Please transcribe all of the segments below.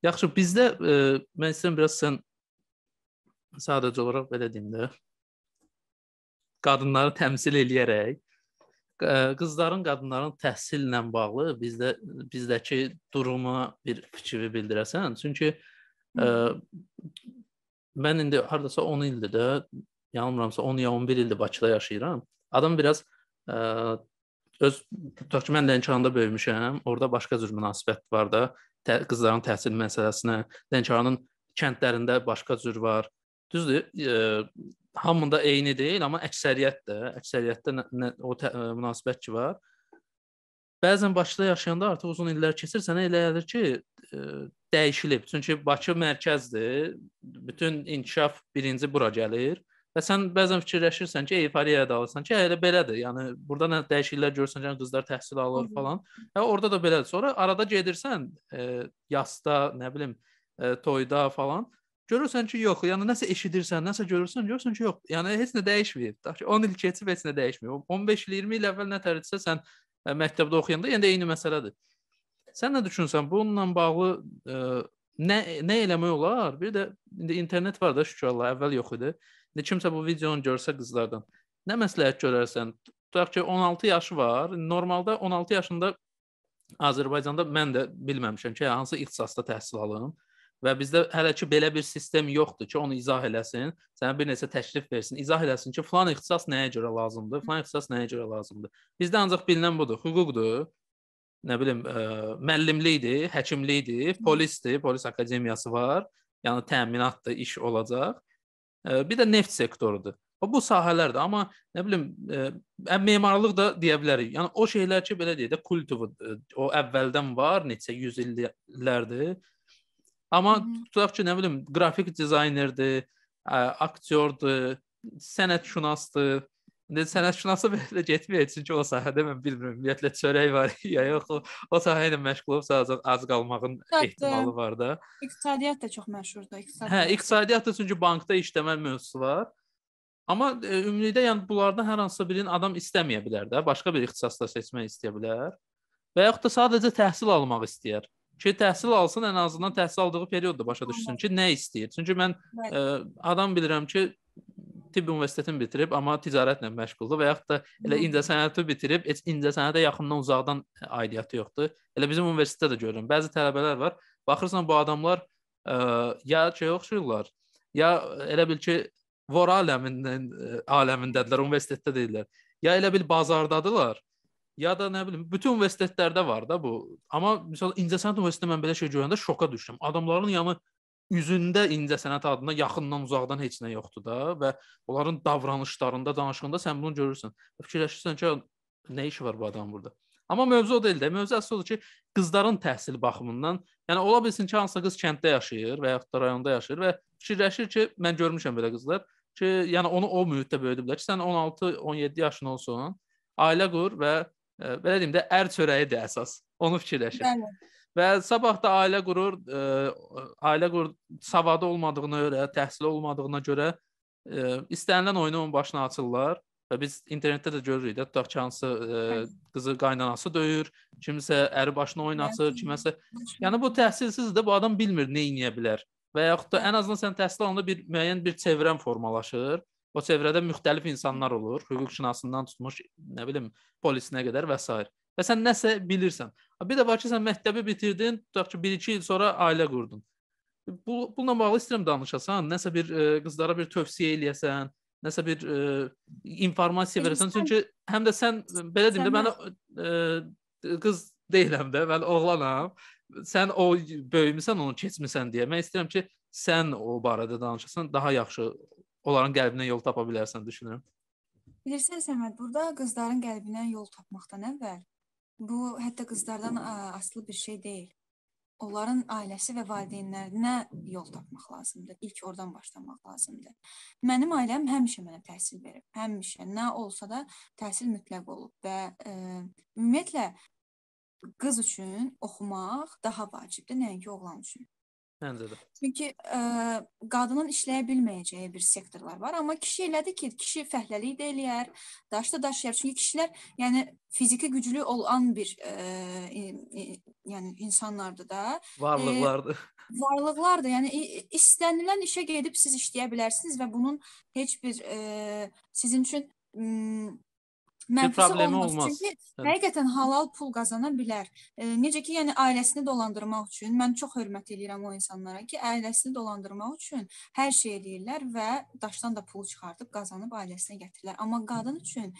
Yaxşı, bizdə e, mən istəyirəm biraz sən sadəcə olaraq belə deyim də qadınları təmsil eləyərək e, qızların, qadınların təhsillə bağlı bizdə bizdəki duruma bir fikri bildirəsən. Çünki ə, e, mən indi hardasa 10 ildir də, yanılmıramsa 10 ya 11 ildir Bakıda yaşayıram. Adam biraz ə, e, öz tutaq ki, mən Lənkəranda böyümüşəm. Orda başqa cür münasibət var da. Tə, qızların təhsil məsələsinə, Lənkəranın kəndlərində başqa cür var. Düzdür, e, hamında eyni deyil, amma əksəriyyət də, əksəriyyətdə nə, nə, o tə, ə, e, münasibət ki var. Bəzən Bakıda yaşayanda artıq uzun illər keçir, sənə elə gəlir ki, ə, e, dəyişilib. Çünki Bakı mərkəzdir. Bütün inkişaf birinci bura gəlir. Və sən bəzən fikirləşirsən ki, eyfariyaya dalırsan ki, elə belədir. Yəni burada nə dəyişikliklər görsən, can yəni qızlar təhsil alır falan. Hə orada da belədir. Sonra arada gedirsən, e, yasda, nə bilim, e, toyda falan. Görürsən ki, yox, yəni nəsə eşidirsən, nəsə görürsən, görürsən ki, yox. Yəni heç nə dəyişməyib. Tutaq ki, 10 il keçib heç nə dəyişməyib. 15 il, 20 il əvvəl nə tərdisə sən ə, e, məktəbdə oxuyanda yenə yəni də eyni məsələdir. Sən nə düşünsən bununla bağlı ə, e, nə nə eləmək olar? Bir də indi internet var da şükür Allah, əvvəl yox idi. Ə, İndi kimsə bu videonu görsə qızlardan nə məsləhət görərsən? Tutaq ki, 16 yaşı var. Normalda 16 yaşında Azərbaycanda mən də bilməmişəm ki, hansı ixtisasda təhsil alım və bizdə hələ ki belə bir sistem yoxdur ki, onu izah eləsin, sənə bir neçə təklif versin, izah eləsin ki, falan ixtisas nəyə görə lazımdır, falan ixtisas nəyə görə lazımdır. Bizdə ancaq bilinən budur, hüquqdur, nə bilim, ə, e, müəllimlikdir, həkimlikdir, polisdir, polis akademiyası var. Yəni təminatdır, iş olacaq bir də neft sektorudur. Bu sahələrdir, amma nə bilim, e, ə, yəni memarlıq da deyə bilərik. Yəni o şeylər ki, belə deyək də, kultiv e, o əvvəldən var, neçə 100 illərdir. Amma tutaq ki, nə bilim, qrafik dizaynerdir, ə, e, aktyordur, sənətşünasdır, sənətşünası belə getmir, çünki o sahədə mən bilmirəm, ümumiyyətlə çörək var ya yox, o, o sahə ilə məşğul olsa az, az qalmağın Hətta, ehtimalı var da. İqtisadiyyat da çox məşhurdur, iqtisadiyyat. Hə, iqtisadiyyat da çünki bankda işləmən mövzusu var. Amma e, ümumilikdə yəni bunlardan hər hansısa birini adam istəməyə bilər də, başqa bir ixtisasda seçmək istəyə bilər. Və yaxud da sadəcə təhsil almaq istəyər ki, təhsil alsın, ən azından təhsil aldığı periodda başa düşsün ki, nə istəyir. Çünki mən ə, e, adam bilirəm ki, tibb universitetini bitirib, amma ticarətlə məşğuldur və yaxud da elə incəsənəti bitirib, heç incəsənətə yaxından uzaqdan e, aidiyyəti yoxdur. Elə bizim universitetdə də görürəm. Bəzi tələbələr var. Baxırsan bu adamlar ə, e, ya şey oxşayırlar, ya e, elə bil ki, vor aləmindən aləmindədirlər, universitetdə deyillər. Ya elə bil bazardadılar ya da nə bilim bütün universitetlərdə var da bu. Amma məsəl incəsənət universitetində mən belə şey görəndə şoka düşdüm. Adamların yanı üzündə incəsənət adına yaxından uzaqdan heç nə yoxdur da və onların davranışlarında, danışığında sən bunu görürsən. Fikirləşirsən ki, nə işi var bu adam burada? Amma mövzu o deyil də. Mövzu əsas odur ki, qızların təhsil baxımından, yəni ola bilsin ki, hansısa qız kənddə yaşayır və yaxud da rayonda yaşayır və fikirləşir ki, mən görmüşəm belə qızlar ki, yəni onu o mühitdə böyüdüblər ki, sən 16-17 yaşın olsun, ailə qur və e, belə deyim də ər çörəyidir əsas. Onu fikirləşir. Bəli. Və sabah da ailə qurur, ə, e, ailə qur savadı olmadığına görə, təhsil olmadığına görə ə, e, istənilən oyunu onun başına açırlar və biz internetdə də görürük də, tutaq ki, hansı e, ə, qızı qaynanası döyür, kimsə əri başına oyun açır, kiməsə. Yəni bu təhsilsiz də bu adam bilmir nə edə bilər. Və yaxud da ən azından sən təhsil alanda bir müəyyən bir çevrəm formalaşır O çevrədə müxtəlif insanlar olur, hüquqşünasından tutmuş, nə bilim, polisinə qədər və s. Və sən nəsə bilirsən. Bir də var ki, sən məktəbi bitirdin, tutaq ki, 1-2 il sonra ailə qurdun. Bu bununla bağlı istəyirəm danışasan, nəsə bir ə, e, qızlara bir tövsiyə eləyəsən, nəsə bir ə, e, informasiya verəsən, çünki həm də sən belə deyim də mən ə, e, qız deyiləm də, mən oğlanam. Sən o böyümüsən, onu keçmisən deyə. Mən istəyirəm ki, sən o barədə danışasan, daha yaxşı onların qəlbinə yol tapa bilərsən düşünürəm. Bilirsən Səməd, burada qızların qəlbinə yol tapmaqdan əvvəl bu hətta qızlardan asılı bir şey deyil. Onların ailəsi və valideynlərinə yol tapmaq lazımdır. İlk oradan başlamaq lazımdır. Mənim ailəm həmişə mənə təhsil verib. Həmişə nə olsa da təhsil mütləq olub və ə, e, ümumiyyətlə qız üçün oxumaq daha vacibdir, nəinki oğlan üçün. Məncə də. Çünki ə, e, qadının işləyə bilməyəcəyi bir sektorlar var, amma kişi elədir ki, kişi fəhləlik də eləyər, daş da daşıyar. Çünki kişilər, yəni fiziki güclü olan bir ə, e, ə, yəni insanlardır da. Varlıqlardır. E, varlıqlardır. Yəni istənilən işə gedib siz işləyə bilərsiniz və bunun heç bir ə, e, sizin üçün ə, mənfisi problemi olmaz. olmaz. Çünki Hə. həqiqətən halal pul qazana bilər. E, necə ki, yəni ailəsini dolandırmaq üçün mən çox hörmət eləyirəm o insanlara ki, ailəsini dolandırmaq üçün hər şey eləyirlər və daşdan da pul çıxardıb qazanıb ailəsinə gətirirlər. Amma qadın üçün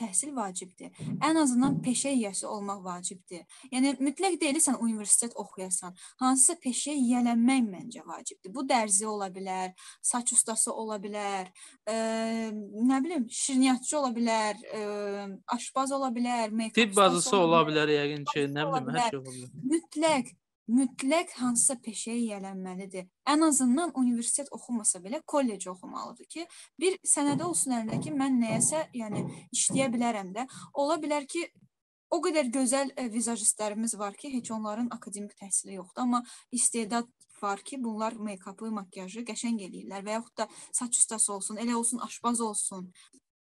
təhsil vacibdir. Ən azından peşə yiyəsi olmaq vacibdir. Yəni mütləq deyilsən universitet oxuyasan, hansısa peşə yiyələnmək məncə vacibdir. Bu dərzi ola bilər, saç ustası ola bilər, e, nə bilim, şirniyyatçı ola bilər, e, aşbaz ola bilər, meyvə tibb bacısı ola bilər, yəqin ki, nə bilim, hər şey ola bilər. Mütləq mütləq hansısa peşəyə yiyələnməlidir. Ən azından universitet oxumasa belə kollec oxumalıdır ki, bir sənədə olsun əlində ki, mən nəyəsə, yəni işləyə bilərəm də. Ola bilər ki, o qədər gözəl e, vizajistlərimiz var ki, heç onların akademik təhsili yoxdur, amma istedad var ki, bunlar make-upı, makiyajı qəşəng eləyirlər və yaxud da saç ustası olsun, elə olsun aşbaz olsun.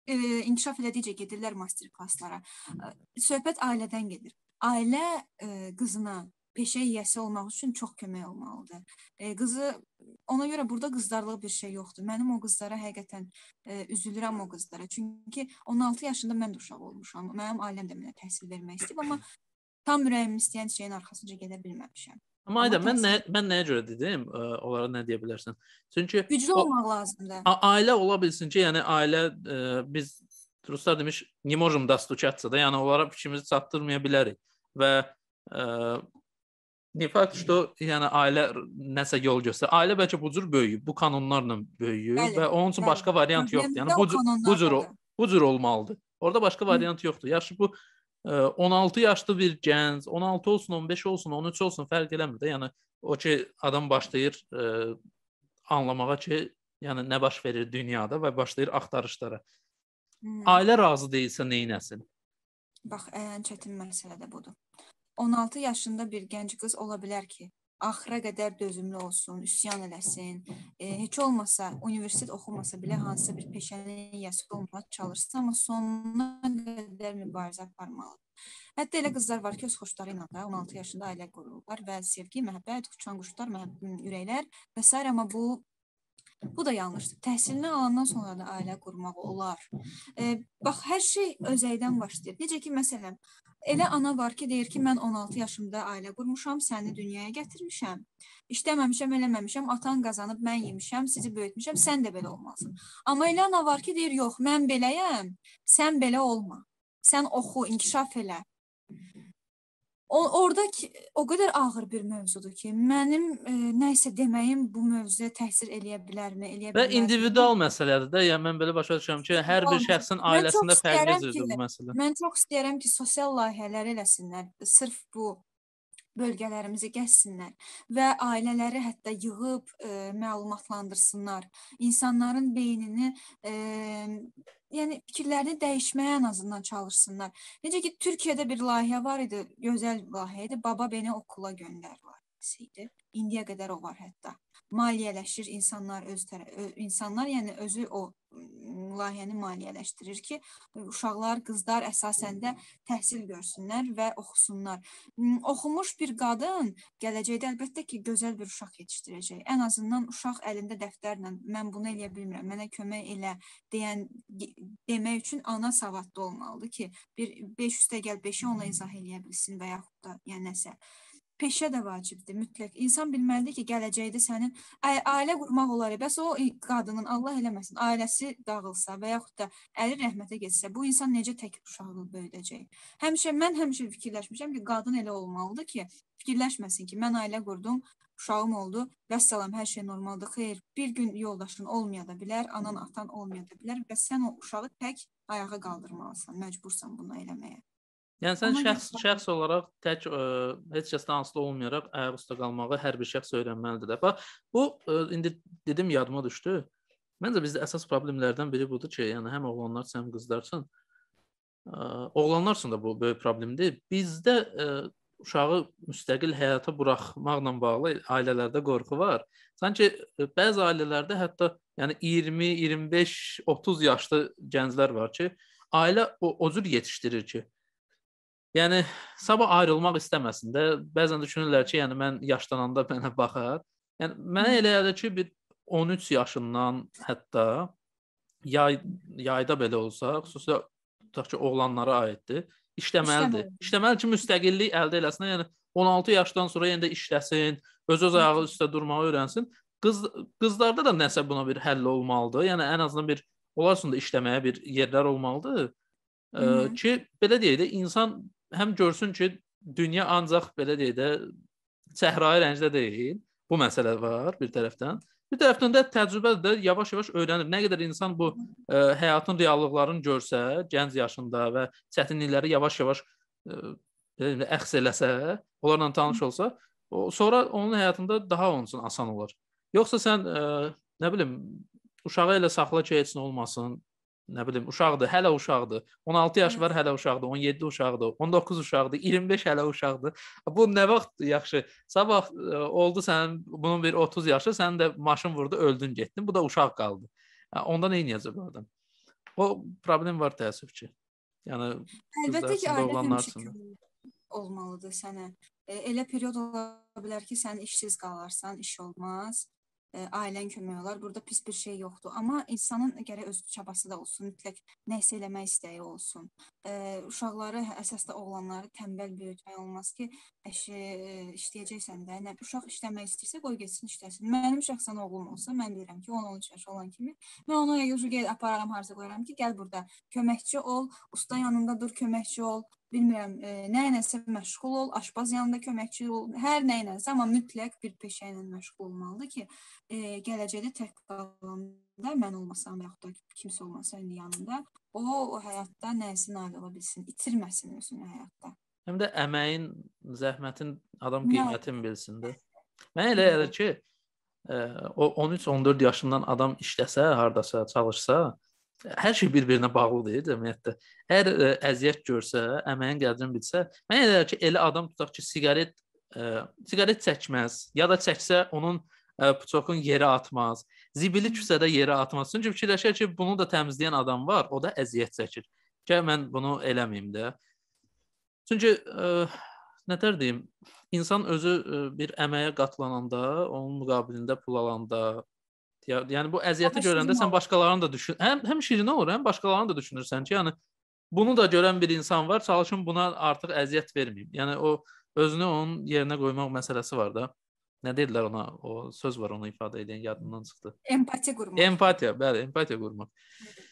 E, inkişaf elədikcə gedirlər master klasslara. E, söhbət ailədən gedir. Ailə e, qızına peşə yiyəsi olmaq üçün çox kömək olmalıdır. E, qızı ona görə burada qızdarlıq bir şey yoxdur. Mənim o qızlara həqiqətən e, üzülürəm o qızlara. Çünki 16 yaşında mən də uşaq olmuşam. Mənim ailəm də mənə təhsil vermək istəyib, amma tam ürəyim istəyən şeyin arxasınca gedə bilməmişəm. Amma Ayda mən nə mən nəyə görə dedim, ə, e, onlara nə deyə bilərsən? Çünki güclü o, olmaq lazımdır. Ailə ola bilsin ki, yəni ailə ə, e, biz ruslar demiş, "Не можем достучаться" da, yəni onlara fikrimizi çatdırmaya bilərik və ə, e, De facto ki, yəni ailə nəsə yol göstərir. Ailə bəlkə bu cür böyüyüb, bu kanunlarla böyüyüb bəli, və onun üçün bəli. başqa variant yoxdur. Yəni bu cür, bu cür bu cür olmalıdır. Orda başqa variant Hı. yoxdur. Yaxşı bu 16 e, yaşlı bir gənc, 16 olsun, 15 olsun, 13 olsun fərq eləmir də. Yəni o ki adam başlayır ə, e, anlamağa ki, yəni nə baş verir dünyada və başlayır axtarışlara. Hı. Ailə razı deyilsə nə edəsin? Bax, ən çətin məsələ də budur. 16 yaşında bir gənc qız ola bilər ki, axıra qədər dözümlü olsun, üsyan eləsin, e, heç olmasa universitet oxumasa belə hansısa bir peşənin yiyəsi olmağa çalışsa, amma sonuna qədər mübarizə aparmalıdır. Hətta elə qızlar var ki, öz xoşları ilə də 16 yaşında ailə qururlar və sevgi, məhəbbət, uçan quşlar, məhəbbət, ürəklər və s. amma bu Bu da yanlışdır. Təhsilini alandan sonra da ailə qurmaq olar. E, bax, hər şey özəydən başlayır. Necə ki, məsələn, elə ana var ki, deyir ki, mən 16 yaşımda ailə qurmuşam, səni dünyaya gətirmişəm. İşləməmişəm, eləməmişəm, atan qazanıb mən yemişəm, sizi böyütmüşəm, sən də belə olmalısan. Amma elə ana var ki, deyir, yox, mən beləyəm, sən belə olma. Sən oxu, inkişaf elə. O, orada ki, o qədər ağır bir mövzudur ki, mənim e, nə isə deməyim bu mövzuya təsir eləyə bilərmi, eləyə bilərmi? Və individual məsələdir də. Yəni mən belə başa düşürəm ki, hər bir şəxsin ailəsində fərqli cürdür bu məsələ. Mən çox istəyirəm ki, sosial layihələr eləsinlər. Sırf bu bölgələrimizi gəzsinlər və ailələri hətta yığıb ə, e, məlumatlandırsınlar. İnsanların beynini ə, e, yəni fikirlərini dəyişməyə ən azından çalışsınlar. Necə ki Türkiyədə bir layihə var idi, gözəl layihə idi. Baba beni okula göndər idi. İndiyə qədər o var hətta. Maliyyələşir insanlar öz tərəf insanlar, yəni özü o layihəni maliyyələşdirir ki, uşaqlar, qızlar əsasən də təhsil görsünlər və oxusunlar. Oxumuş bir qadın gələcəkdə əlbəttə ki, gözəl bir uşaq yetişdirəcək. Ən azından uşaq əlində dəftərlə mən bunu eləyə bilmirəm, mənə kömək elə deyən demək üçün ana savadlı olmalıdır ki, bir 5 üstə gəl 5-i ona izah eləyə bilsin və yaxud da yəni nəsə peşə də vacibdir mütləq. İnsan bilməlidir ki, gələcəkdə sənin ailə qurmaq olar. Bəs o qadının Allah eləməsin, ailəsi dağılsa və yaxud da əli rəhmətə getsə, bu insan necə tək uşaqlı böyüdəcək? Həmişə mən həmişə fikirləşmişəm ki, qadın elə olmalıdır ki, fikirləşməsin ki, mən ailə qurdum, uşağım oldu, vəssalam, hər şey normaldır. Xeyr, bir gün yoldaşın olmaya da bilər, anan, atan olmaya da bilər və sən o uşağı tək ayağa qaldırmalısan, məcbursan bunu eləməyə. Yəni sən Ona şəxs görə... şəxs olaraq tək ə, e, heç kəsdən asılı olmayaraq ayaq üstə qalmağı hər bir şəxs öyrənməlidir də. Bax bu ə, e, indi dedim yadıma düşdü. Məncə bizdə əsas problemlərdən biri budur ki, yəni həm oğlanlar, həm qızlar üçün ə, e, oğlanlar üçün də bu böyük problemdir. Bizdə ə, uşağı müstəqil həyata buraxmaqla bağlı ailələrdə qorxu var. Sanki bəzi ailələrdə hətta yəni 20, 25, 30 yaşlı gənclər var ki, ailə o, o cür yetişdirir ki, Yəni sabah ayrılmaq istəməsin də. Bəzən düşünürlər ki, yəni mən yaşlananda mənə baxar. Yəni mənə elə gəlir ki, bir 13 yaşından hətta yay yayda belə olsa, xüsusilə tutaq ki, oğlanlara aiddir, işləməlidir. İşləməli, işləməli ki, müstəqillik əldə eləsin. Yəni 16 yaşdan sonra yenə də işləsin, öz öz ayağı üstə durmağı öyrənsin. Qız qızlarda da nəsə buna bir həll olmalıdır. Yəni ən azından bir onlar üçün də işləməyə bir yerlər olmalıdır. Ə, ki belə deyək də insan həm görsün ki, dünya ancaq belə deyə də səhrayi rəngdə deyil. Bu məsələ var bir tərəfdən. Bir tərəfdən də təcrübə də yavaş-yavaş öyrənir. Nə qədər insan bu ə, e, həyatın reallıqlarını görsə, gənc yaşında və çətinlikləri yavaş-yavaş e, əxs eləsə, onlarla tanış olsa, o sonra onun həyatında daha onun üçün asan olur. Yoxsa sən ə, e, nə bilim uşağı elə saxla ki, heç nə olmasın, nə bilim uşaqdır, hələ uşaqdır. 16 yaşı var, hələ uşaqdır, 17 uşaqdır, 19 uşaqdır, 25 hələ uşaqdır. Bu nə vaxt yaxşı. Sabah ə, e, oldu sənin bunun bir 30 yaşı, sən də maşın vurdu, öldün, getdin. Bu da uşaq qaldı. E, onda nə edəcək bu adam? O problem var təəssüf ki. Yəni əlbəttə ki, ailə olmalıdır sənə. E, elə period ola bilər ki, sən işsiz qalarsan, iş olmaz ə, ailən kömək olar. Burada pis bir şey yoxdur. Amma insanın gərək öz çabası da olsun, mütləq nə isə eləmək istəyi olsun. Ə, uşaqları, əsas da oğlanları tənbəl böyütmək olmaz ki, əşi e, işləyəcəksən də, nə uşaq işləmək istəyirsə qoy getsin işləsin. Mənim şəxsən oğlum olsa, mən deyirəm ki, 10-13 yaş olan kimi mən onu yujugel apararam, harca qoyaram ki, gəl burada köməkçi ol, usta yanında dur, köməkçi ol. Bilmirəm, e, nə iləsə məşğul ol, aşpaz yanında köməkçi ol, hər nə iləsə, amma mütləq bir peşə ilə məşğul olmalıdır ki, e, gələcəkdə tək qalanda mən olmasam yaxud da kimsə olmasa yanında, o, o həyatda nəyisə nail ola bilsin, itirməsin özünü həyatda həm də əməyin, zəhmətin adam qiymətini bilsin də. Mən elə elə ki e, o 13-14 yaşından adam işləsə, hardasa çalışsa, hər şey bir-birinə bağlıdır cəmiyyətdə. Hər ə, e, əziyyət görsə, əməyin qədrini bilsə, mən elə ki elə adam tutaq ki, siqaret ə, e, siqaret çəkməz, ya da çəksə onun ə, puçokun yerə atmaz. Zibili küsədə yerə atmaz. Çünki fikirləşir ki, bunu da təmizləyən adam var, o da əziyyət çəkir. Gəl mən bunu eləməyim də. Çünki ə, e, nətər deyim, insan özü ə, e, bir əməyə qatlananda, onun müqabilində pul alanda, yəni bu əziyyəti görəndə sən başqalarını da düşün. Həm həm şirin olur, həm başqalarını da düşünürsən ki, yəni bunu da görən bir insan var, çalışın buna artıq əziyyət verməyim. Yəni o özünü onun yerinə qoymaq məsələsi var da. Nə dedilər ona? O söz var onu ifadə edən yadımdan çıxdı. Empatiya qurmaq. Empatiya, bəli, empatiya qurmaq. Evet.